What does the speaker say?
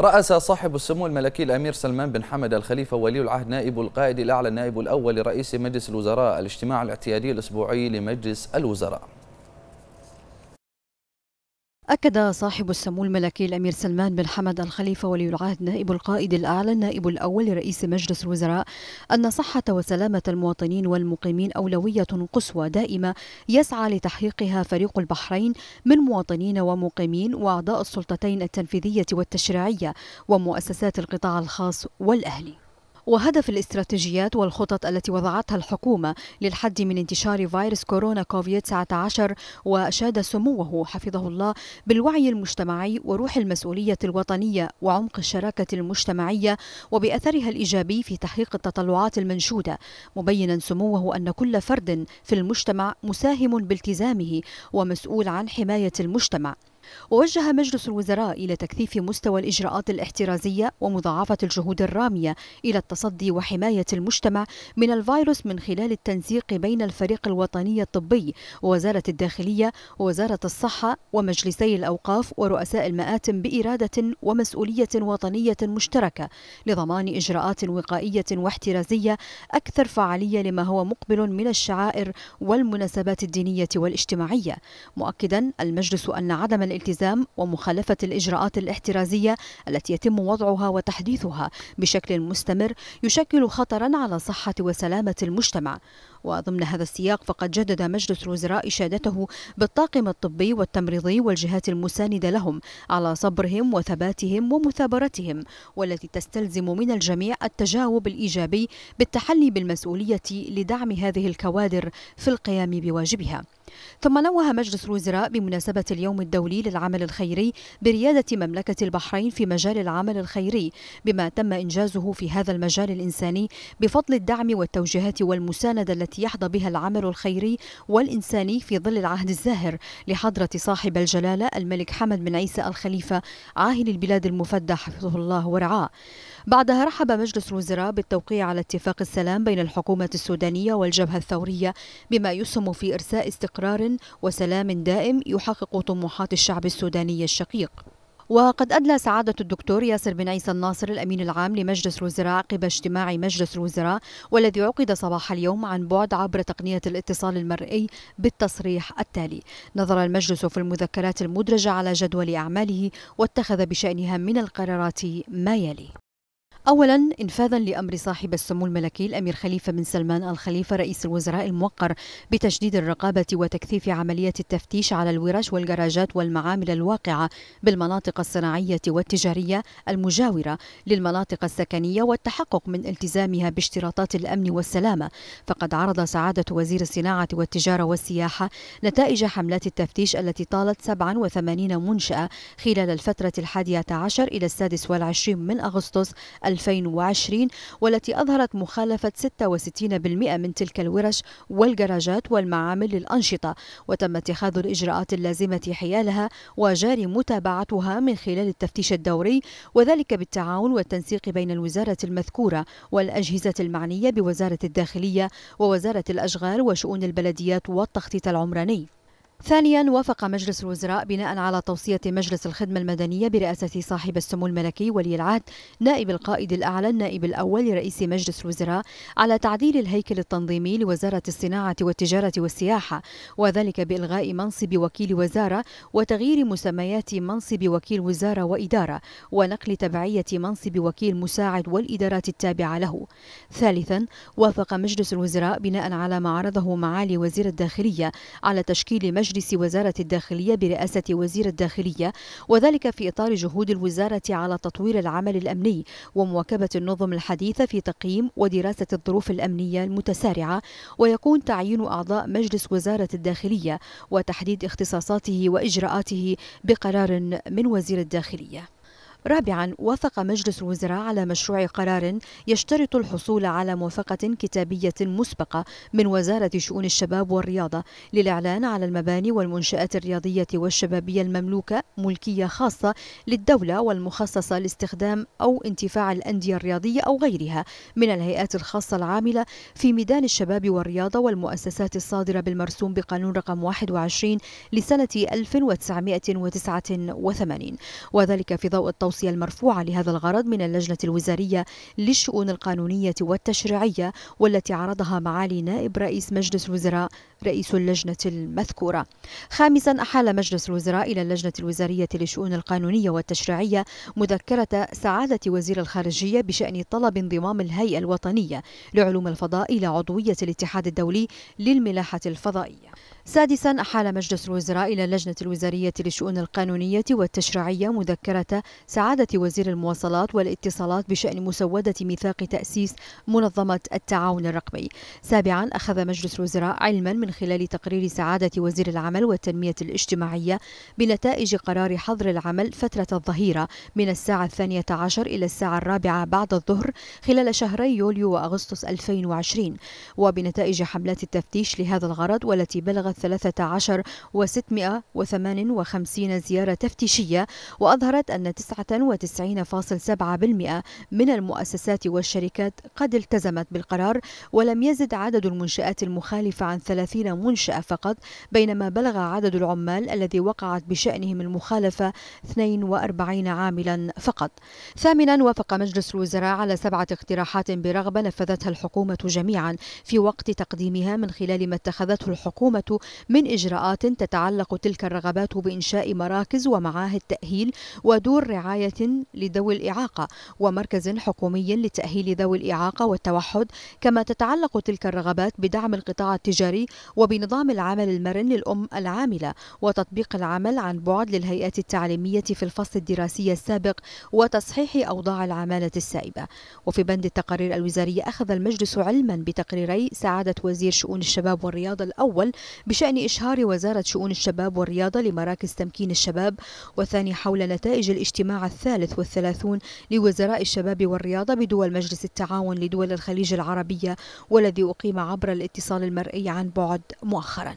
رأس صاحب السمو الملكي الأمير سلمان بن حمد الخليفة ولي العهد نائب القائد الأعلى النائب الأول لرئيس مجلس الوزراء الاجتماع الاعتيادي الأسبوعي لمجلس الوزراء أكد صاحب السمو الملكي الأمير سلمان بن حمد الخليفة ولي العهد نائب القائد الأعلى النائب الأول لرئيس مجلس الوزراء أن صحة وسلامة المواطنين والمقيمين أولوية قصوى دائمة يسعى لتحقيقها فريق البحرين من مواطنين ومقيمين وأعضاء السلطتين التنفيذية والتشريعية ومؤسسات القطاع الخاص والأهلي وهدف الاستراتيجيات والخطط التي وضعتها الحكومة للحد من انتشار فيروس كورونا كوفيد-19 وأشاد سموه حفظه الله بالوعي المجتمعي وروح المسؤولية الوطنية وعمق الشراكة المجتمعية وبأثرها الإيجابي في تحقيق التطلعات المنشودة مبينا سموه أن كل فرد في المجتمع مساهم بالتزامه ومسؤول عن حماية المجتمع ووجه مجلس الوزراء إلى تكثيف مستوى الإجراءات الاحترازية ومضاعفة الجهود الرامية إلى التصدي وحماية المجتمع من الفيروس من خلال التنسيق بين الفريق الوطني الطبي ووزارة الداخلية ووزارة الصحة ومجلسي الأوقاف ورؤساء المآتم بإرادة ومسؤولية وطنية مشتركة لضمان إجراءات وقائية واحترازية أكثر فعالية لما هو مقبل من الشعائر والمناسبات الدينية والاجتماعية مؤكدا المجلس أن عدم الالتزام ومخالفة الإجراءات الاحترازية التي يتم وضعها وتحديثها بشكل مستمر يشكل خطرا على صحة وسلامة المجتمع وضمن هذا السياق فقد جدد مجلس الوزراء إشادته بالطاقم الطبي والتمريضي والجهات المساندة لهم على صبرهم وثباتهم ومثابرتهم والتي تستلزم من الجميع التجاوب الإيجابي بالتحلي بالمسؤولية لدعم هذه الكوادر في القيام بواجبها ثم نوه مجلس الوزراء بمناسبة اليوم الدولي للعمل الخيري بريادة مملكة البحرين في مجال العمل الخيري بما تم إنجازه في هذا المجال الإنساني بفضل الدعم والتوجيهات والمساندة التي يحظى بها العمل الخيري والإنساني في ظل العهد الزاهر لحضرة صاحب الجلالة الملك حمد بن عيسى الخليفة عاهل البلاد المفدى حفظه الله ورعاه بعدها رحب مجلس الوزراء بالتوقيع على اتفاق السلام بين الحكومة السودانية والجبهة الثورية بما يسهم في إرساء استقرار وسلام دائم يحقق طموحات الشعب السوداني الشقيق وقد أدلى سعادة الدكتور ياسر بن عيسى الناصر الأمين العام لمجلس الوزراء عقب اجتماع مجلس الوزراء والذي عقد صباح اليوم عن بعد عبر تقنية الاتصال المرئي بالتصريح التالي نظر المجلس في المذكرات المدرجة على جدول أعماله واتخذ بشأنها من القرارات ما يلي أولا إنفاذا لأمر صاحب السمو الملكي الأمير خليفة بن سلمان الخليفة رئيس الوزراء الموقر بتشديد الرقابة وتكثيف عملية التفتيش على الورش والجراجات والمعامل الواقعة بالمناطق الصناعية والتجارية المجاورة للمناطق السكنية والتحقق من التزامها باشتراطات الأمن والسلامة فقد عرض سعادة وزير الصناعة والتجارة والسياحة نتائج حملات التفتيش التي طالت 87 منشأة خلال الفترة الحادية عشر إلى السادس والعشرين من أغسطس 2020 والتي أظهرت مخالفة 66% من تلك الورش والجراجات والمعامل للأنشطة وتم اتخاذ الإجراءات اللازمة حيالها وجاري متابعتها من خلال التفتيش الدوري وذلك بالتعاون والتنسيق بين الوزارة المذكورة والأجهزة المعنية بوزارة الداخلية ووزارة الأشغال وشؤون البلديات والتخطيط العمراني ثانيا وافق مجلس الوزراء بناء على توصية مجلس الخدمة المدنية برئاسة صاحب السمو الملكي ولي العهد نائب القائد الأعلى النائب الأول لرئيس مجلس الوزراء على تعديل الهيكل التنظيمي لوزارة الصناعة والتجارة والسياحة وذلك بإلغاء منصب وكيل وزارة وتغيير مسميات منصب وكيل وزارة وإدارة ونقل تبعية منصب وكيل مساعد والإدارات التابعة له ثالثا وافق مجلس الوزراء بناء على ما عرضه معالي وزير الداخلية على تشكيل مجلس مجلس وزارة الداخلية برئاسة وزير الداخلية وذلك في إطار جهود الوزارة على تطوير العمل الأمني ومواكبة النظم الحديثة في تقييم ودراسة الظروف الأمنية المتسارعة ويكون تعيين أعضاء مجلس وزارة الداخلية وتحديد اختصاصاته وإجراءاته بقرار من وزير الداخلية رابعا وافق مجلس الوزراء على مشروع قرار يشترط الحصول على موافقة كتابية مسبقة من وزارة شؤون الشباب والرياضة للإعلان على المباني والمنشآت الرياضية والشبابية المملوكة ملكية خاصة للدولة والمخصصة لاستخدام أو انتفاع الأندية الرياضية أو غيرها من الهيئات الخاصة العاملة في ميدان الشباب والرياضة والمؤسسات الصادرة بالمرسوم بقانون رقم 21 لسنة 1989 وذلك في ضوء التوصيل التوصية المرفوعة لهذا الغرض من اللجنة الوزارية للشؤون القانونية والتشريعية والتي عرضها معالي نائب رئيس مجلس الوزراء رئيس اللجنة المذكورة خامسا أحال مجلس الوزراء إلى اللجنة الوزارية للشؤون القانونية والتشريعية مذكرة سعادة وزير الخارجية بشأن طلب انضمام الهيئة الوطنية لعلوم الفضاء إلى عضوية الاتحاد الدولي للملاحة الفضائية سادسا أحال مجلس الوزراء إلى اللجنة الوزارية للشؤون القانونية والتشريعية مذكرة سعادة وزير المواصلات والاتصالات بشأن مسودة ميثاق تأسيس منظمة التعاون الرقمي سابعا أخذ مجلس الوزراء علما من من خلال تقرير سعادة وزير العمل والتنمية الاجتماعية بنتائج قرار حظر العمل فترة الظهيرة من الساعة الثانية عشر إلى الساعة الرابعة بعد الظهر خلال شهري يوليو وأغسطس 2020 وبنتائج حملات التفتيش لهذا الغرض والتي بلغت 13 و658 زيارة تفتيشية وأظهرت أن 99.7% من المؤسسات والشركات قد التزمت بالقرار ولم يزد عدد المنشآت المخالفة عن 30 30 منشأة فقط بينما بلغ عدد العمال الذي وقعت بشأنهم المخالفة 42 عاملا فقط ثامنا وافق مجلس الوزراء على سبعة اقتراحات برغبة نفذتها الحكومة جميعا في وقت تقديمها من خلال ما اتخذته الحكومة من إجراءات تتعلق تلك الرغبات بإنشاء مراكز ومعاهد تأهيل ودور رعاية لذوي الإعاقة ومركز حكومي لتأهيل ذوي الإعاقة والتوحد كما تتعلق تلك الرغبات بدعم القطاع التجاري وبنظام العمل المرن للأم العاملة وتطبيق العمل عن بعد للهيئات التعليمية في الفصل الدراسي السابق وتصحيح أوضاع العمالة السائبة وفي بند التقارير الوزارية أخذ المجلس علما بتقريري سعادة وزير شؤون الشباب والرياضة الأول بشأن إشهار وزارة شؤون الشباب والرياضة لمراكز تمكين الشباب والثاني حول نتائج الاجتماع الثالث والثلاثون لوزراء الشباب والرياضة بدول مجلس التعاون لدول الخليج العربية والذي أقيم عبر الاتصال المرئي عن بعد الصعد مؤخرا